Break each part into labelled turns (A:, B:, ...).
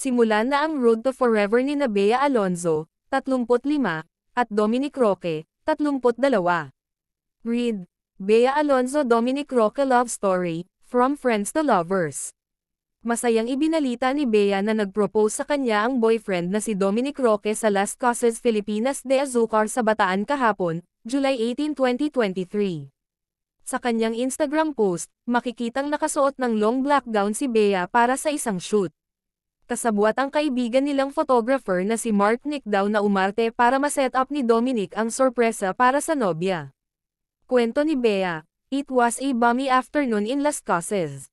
A: Simula na ang Road to Forever ni Nabea Alonzo, 35, at Dominic Roque, 32. Read, Bea Alonzo Dominic Roque Love Story, From Friends to Lovers. Masayang ibinalita ni Bea na nagpropose sa kanya ang boyfriend na si Dominic Roque sa Las Cruces Filipinas de Azucar sa Bataan kahapon, July 18, 2023. Sa kanyang Instagram post, makikitang nakasuot ng long black gown si Bea para sa isang shoot kasabwat ang kaibigan nilang photographer na si Mark Nick daw na umarte para ma-set up ni Dominic ang sorpresa para sa nobya. Kwento ni Bea, It was a bummy afternoon in Las Casas.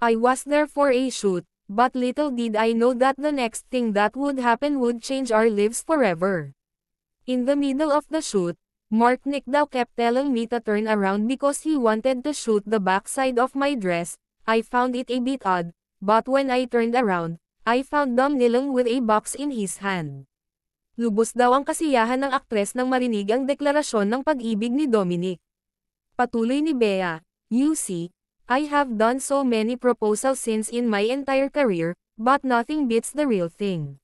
A: I was there for a shoot, but little did I know that the next thing that would happen would change our lives forever. In the middle of the shoot, Mark Nick daw kept telling me to turn around because he wanted to shoot the backside of my dress. I found it a bit odd, but when I turned around, I found Dom Nilong with a box in his hand. Lubos daw ang kasiyahan ng aktres nang marinig ang deklarasyon ng pag-ibig ni Dominic. Patuloy ni Bea, You see, I have done so many proposals since in my entire career, but nothing beats the real thing.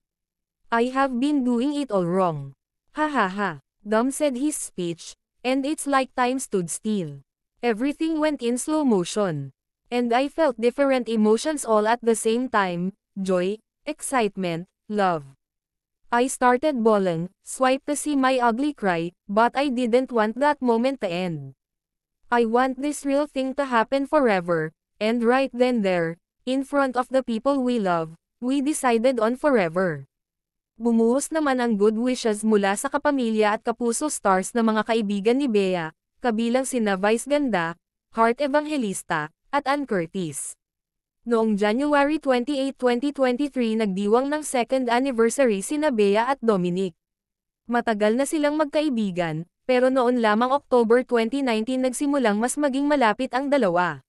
A: I have been doing it all wrong. Ha ha ha. Dom said his speech, and it's like time stood still. Everything went in slow motion. And I felt different emotions all at the same time, joy, excitement, love. I started bawling, swipe to see my ugly cry, but I didn't want that moment to end. I want this real thing to happen forever, and right then there, in front of the people we love, we decided on forever. Bumuhos naman ang good wishes mula sa kapamilya at kapuso stars na mga kaibigan ni Bea, kabilang sina Vice Ganda, Heart Evangelista, at Ann Curtis. Noong January 28, 2023 nagdiwang ng second anniversary sina Bea at Dominic. Matagal na silang magkaibigan, pero noon lamang October 2019 nagsimulang mas maging malapit ang dalawa.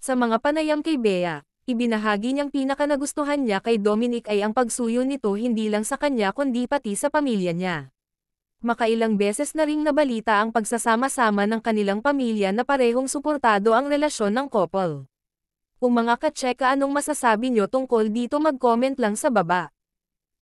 A: Sa mga panayam kay Bea, ibinahagi niyang pinakanagustuhan niya kay Dominic ay ang pagsuyo nito hindi lang sa kanya kundi pati sa pamilya niya. Makailang beses na ring nabalita ang pagsasama-sama ng kanilang pamilya na parehong suportado ang relasyon ng couple. Kung mga ka katseka anong masasabi nyo tungkol dito mag-comment lang sa baba.